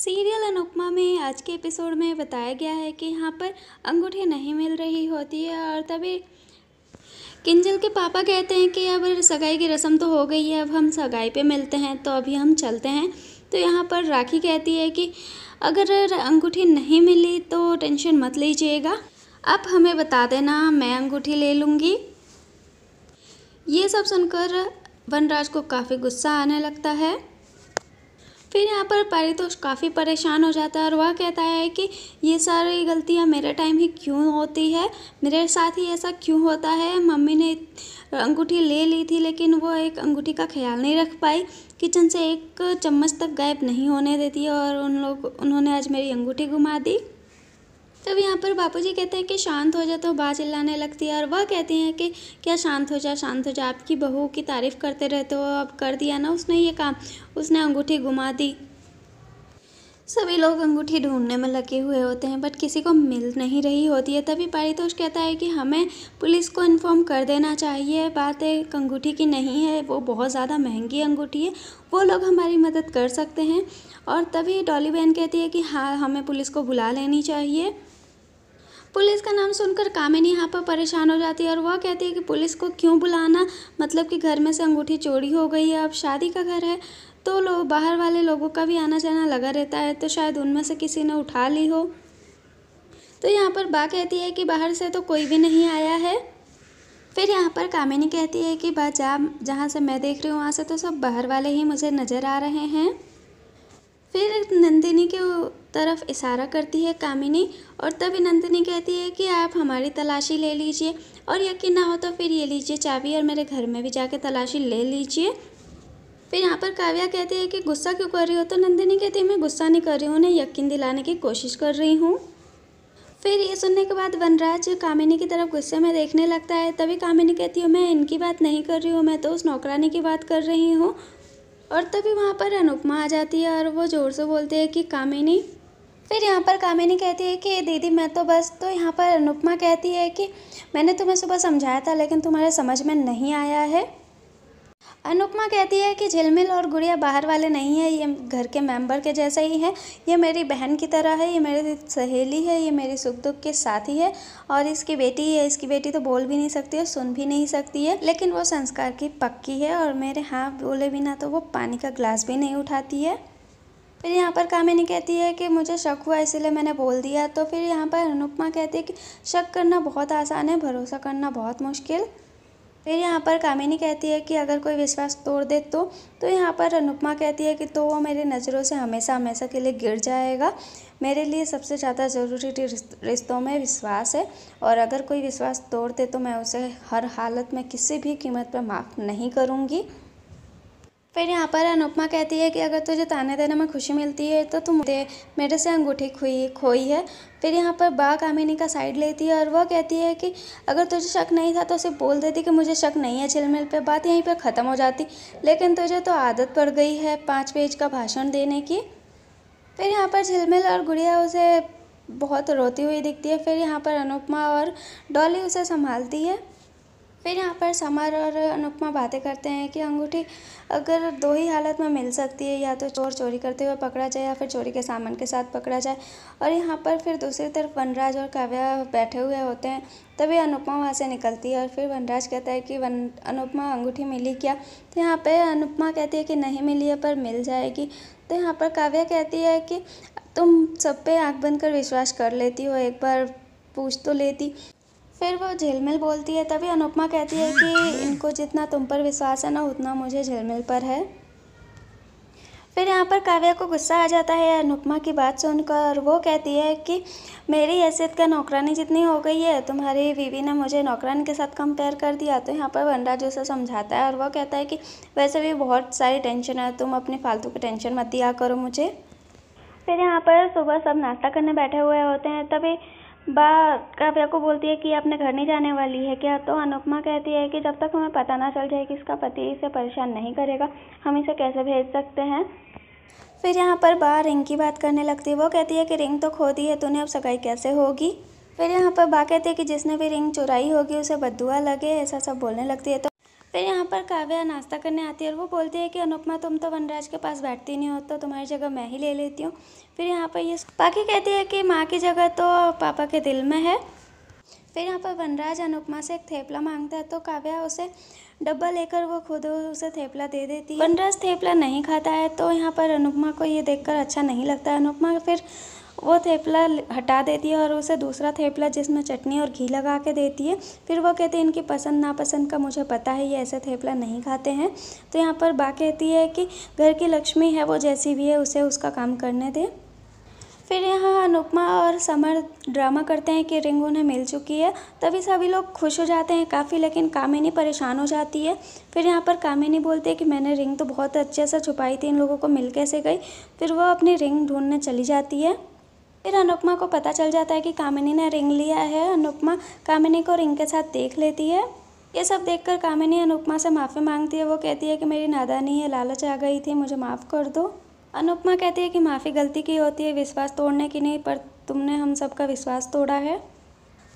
serial Anupama में आज के एपिसोड में बताया गया है कि यहाँ पर अंगूठी नहीं मिल रही होती है और तभी किंजल के पापा कहते हैं कि अब सगाई की रस्म तो हो गई है अब हम सगाई पे मिलते हैं तो अभी हम चलते हैं तो यहाँ पर राखी कहती है कि अगर अंगूठी नहीं मिली तो टेंशन मत लीजिएगा अब हमें बता देना मैं अंगूठी ले लूँगी ये सब सुनकर वनराज को काफ़ी गुस्सा आने लगता है फिर यहाँ पर पारितोष काफ़ी परेशान हो जाता है और वह कहता है कि ये सारी गलतियाँ मेरे टाइम ही क्यों होती है मेरे साथ ही ऐसा क्यों होता है मम्मी ने अंगूठी ले ली थी लेकिन वो एक अंगूठी का ख्याल नहीं रख पाई किचन से एक चम्मच तक गायब नहीं होने देती और उन लोग उन्होंने आज मेरी अंगूठी घुमा दी तब यहाँ पर बापूजी कहते हैं कि शांत हो जा तो बा चिल्लाने लगती है और वह कहते हैं कि क्या शांत हो जा शांत हो जा आपकी बहू की तारीफ़ करते रहते हो अब कर दिया ना उसने ये काम उसने अंगूठी घुमा दी सभी लोग अंगूठी ढूंढने में लगे हुए होते हैं बट किसी को मिल नहीं रही होती है तभी पारितोष कहता है कि हमें पुलिस को इन्फॉर्म कर देना चाहिए बात एक अंगूठी की नहीं है वो बहुत ज़्यादा महंगी अंगूठी है वो लोग हमारी मदद कर सकते हैं और तभी डॉली बहन कहती है कि हाँ हमें पुलिस को बुला लेनी चाहिए पुलिस का नाम सुनकर कामिनी यहाँ पर परेशान हो जाती है और वह कहती है कि पुलिस को क्यों बुलाना मतलब कि घर में से अंगूठी चोरी हो गई है अब शादी का घर है तो लोग बाहर वाले लोगों का भी आना जाना लगा रहता है तो शायद उनमें से किसी ने उठा ली हो तो यहाँ पर बा कहती है कि बाहर से तो कोई भी नहीं आया है फिर यहाँ पर कामिनी कहती है कि बा जा जहाँ से मैं देख रही हूँ वहाँ से तो सब बाहर वाले ही मुझे नज़र आ रहे हैं फिर नंदिनी के तरफ इशारा करती है कामिनी और तभी नंदिनी कहती है कि आप हमारी तलाशी ले लीजिए और यकीन ना हो तो फिर ये लीजिए चाबी और मेरे घर में भी जाके तलाशी ले लीजिए फिर यहाँ पर काव्या कहती है कि गुस्सा क्यों कर रही हो तो नंदिनी कहती है मैं गुस्सा नहीं कर रही हूँ उन्हें यकीन दिलाने की कोशिश कर रही हूँ फिर ये सुनने के बाद वनराज कामिनी की तरफ गुस्से में देखने लगता है तभी कामिनी कहती हूँ मैं इनकी बात नहीं कर रही हूँ मैं तो उस नौकरानी की बात कर रही हूँ और तभी वहाँ पर अनुपमा आ जाती है और वो ज़ोर से बोलते हैं कि कामिनी फिर यहाँ पर कामिनी कहती है कि दीदी मैं तो बस तो यहाँ पर अनुपमा कहती है कि मैंने तुम्हें सुबह समझाया था लेकिन तुम्हारे समझ में नहीं आया है अनुपमा कहती है कि झिलमिल और गुड़िया बाहर वाले नहीं है ये घर के मेंबर के जैसा ही है ये मेरी बहन की तरह है ये मेरी सहेली है ये मेरी सुख दुख के साथी है और इसकी बेटी है इसकी बेटी तो बोल भी नहीं सकती और सुन भी नहीं सकती है लेकिन वो संस्कार की पक्की है और मेरे हाँ बोले बिना तो वो पानी का ग्लास भी नहीं उठाती है फिर यहाँ पर कामिनी कहती है कि मुझे शक हुआ इसलिए मैंने बोल दिया तो फिर यहाँ पर अनुपमा कहती है कि शक करना बहुत आसान है भरोसा करना बहुत मुश्किल फिर यहाँ पर कामिनी कहती है कि अगर कोई विश्वास तोड़ दे तो तो यहाँ पर अनुपमा कहती है कि तो वो मेरी नज़रों से हमेशा हमेशा के लिए गिर जाएगा मेरे लिए सबसे ज़्यादा ज़रूरी रिश्तों में विश्वास है और अगर कोई विश्वास तोड़ दे तो मैं उसे हर हालत में किसी भी कीमत पर माफ़ नहीं करूँगी फिर यहाँ पर अनुपमा कहती है कि अगर तुझे ताने देने में खुशी मिलती है तो तुम दे मेरे से अंगूठी खोई खोई है फिर यहाँ पर बा कामिनी का साइड लेती है और वह कहती है कि अगर तुझे शक नहीं था तो उसे बोल देती कि मुझे शक नहीं है झिलमिल पे बात यहीं पर ख़त्म हो जाती लेकिन तुझे तो आदत पड़ गई है पाँच पेज का भाषण देने की फिर यहाँ पर झिलमिल और गुड़िया उसे बहुत रोती हुई दिखती है फिर यहाँ पर अनुपमा और डॉली उसे संभालती है फिर यहाँ पर समर और अनुपमा बातें करते हैं कि अंगूठी अगर दो ही हालत में मिल सकती है या तो चोर चोरी करते हुए पकड़ा जाए या फिर चोरी के सामान के साथ पकड़ा जाए और यहाँ पर फिर दूसरी तरफ वनराज और काव्या बैठे हुए होते हैं तभी अनुपमा वहाँ से निकलती है और फिर वनराज कहता है कि वन अनुपमा अंगूठी मिली क्या तो यहाँ पर अनुपमा कहती है कि नहीं मिली है पर मिल जाएगी तो यहाँ पर काव्या कहती है कि तुम सब पे आँख बंद कर विश्वास कर लेती हो एक बार पूछ तो लेती फिर वो झिलमिल बोलती है तभी अनुपमा कहती है कि इनको जितना तुम पर विश्वास है ना उतना मुझे झिलमिल पर है फिर यहाँ पर काव्या को गुस्सा आ जाता है अनुपमा की बात सुनकर वो कहती है कि मेरी हैसियत का नौकरानी जितनी हो गई है तुम्हारी बीवी ने मुझे नौकरानी के साथ कंपेयर कर दिया तो यहाँ पर वनराज उसे समझाता है और वो कहता है कि वैसे भी बहुत सारी टेंशन है तुम अपनी फालतू की टेंशन मत दिया करो मुझे फिर यहाँ पर सुबह सब नाश्ता करने बैठे हुए होते हैं तभी बा काव्या को बोलती है कि अपने घर नहीं जाने वाली है क्या तो अनुपमा कहती है कि जब तक हमें पता ना चल जाए कि इसका पति इसे परेशान नहीं करेगा हम इसे कैसे भेज सकते हैं फिर यहाँ पर बा रिंग की बात करने लगती है वो कहती है कि रिंग तो खो दी है तूने अब सगाई कैसे होगी फिर यहाँ पर बा कहती है कि जिसने भी रिंग चुराई होगी उसे बदुआ लगे ऐसा सब बोलने लगती है तो फिर यहाँ पर काव्या नाश्ता करने आती है और वो बोलती है कि अनुपमा तुम तो वनराज के पास बैठती नहीं हो तो तुम्हारी जगह मैं ही ले लेती हूँ फिर यहाँ पर ये बाकी कहती है कि माँ की जगह तो पापा के दिल में है फिर यहाँ पर वनराज अनुपमा से एक थेपला मांगता है तो काव्या उसे डब्बा लेकर वो खुद उसे थेपला दे देती है वनराज थेपला नहीं खाता है तो यहाँ पर अनुपमा को ये देखकर अच्छा नहीं लगता है अनुपमा फिर वो थेपला हटा देती है और उसे दूसरा थेपला जिसमें चटनी और घी लगा के देती है फिर वो कहती है इनकी पसंद नापसंद का मुझे पता है ये ऐसे थेपला नहीं खाते हैं तो यहाँ पर बा कहती है कि घर की लक्ष्मी है वो जैसी भी है उसे उसका काम करने दे फिर यहाँ अनुपमा और समर ड्रामा करते हैं कि रिंग उन्हें मिल चुकी है तभी सभी लोग खुश हो जाते हैं काफ़ी लेकिन कामिनी परेशान हो जाती है फिर यहाँ पर कामिनी बोलती है कि मैंने रिंग तो बहुत अच्छे से छुपाई थी इन लोगों को मिल कैसे गई फिर वो अपनी रिंग ढूंढने चली जाती है फिर अनुपमा को पता चल जाता है कि कामिनी ने रिंग लिया है अनुपमा कामिनी को रिंग के साथ देख लेती है ये सब देखकर कामिनी अनुपमा से माफ़ी मांगती है वो कहती है कि मेरी नादानी है लालच आ गई थी मुझे माफ़ कर दो अनुपमा कहती है कि माफ़ी गलती की होती है विश्वास तोड़ने की नहीं पर तुमने हम सबका विश्वास तोड़ा है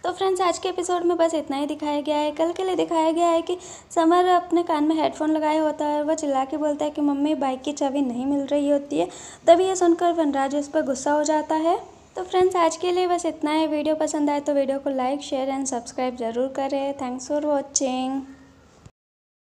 तो फ्रेंड्स आज के एपिसोड में बस इतना ही दिखाया गया है कल के लिए दिखाया गया है कि समर अपने कान में हेडफोन लगाए होता है वह चिल्ला के बोलता है कि मम्मी बाइक की चाबी नहीं मिल रही होती है तभी यह सुनकर वनराज उस पर गुस्सा हो जाता है तो फ्रेंड्स आज के लिए बस इतना ही वीडियो पसंद आए तो वीडियो को लाइक शेयर एंड सब्सक्राइब ज़रूर करें थैंक्स फॉर वॉचिंग